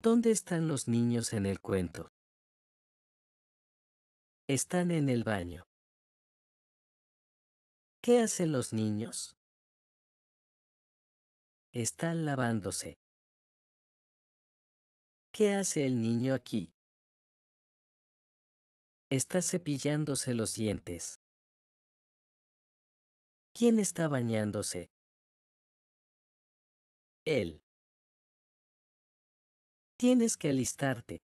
¿Dónde están los niños en el cuento? Están en el baño. ¿Qué hacen los niños? Están lavándose. ¿Qué hace el niño aquí? Está cepillándose los dientes. ¿Quién está bañándose? Él. Tienes que alistarte.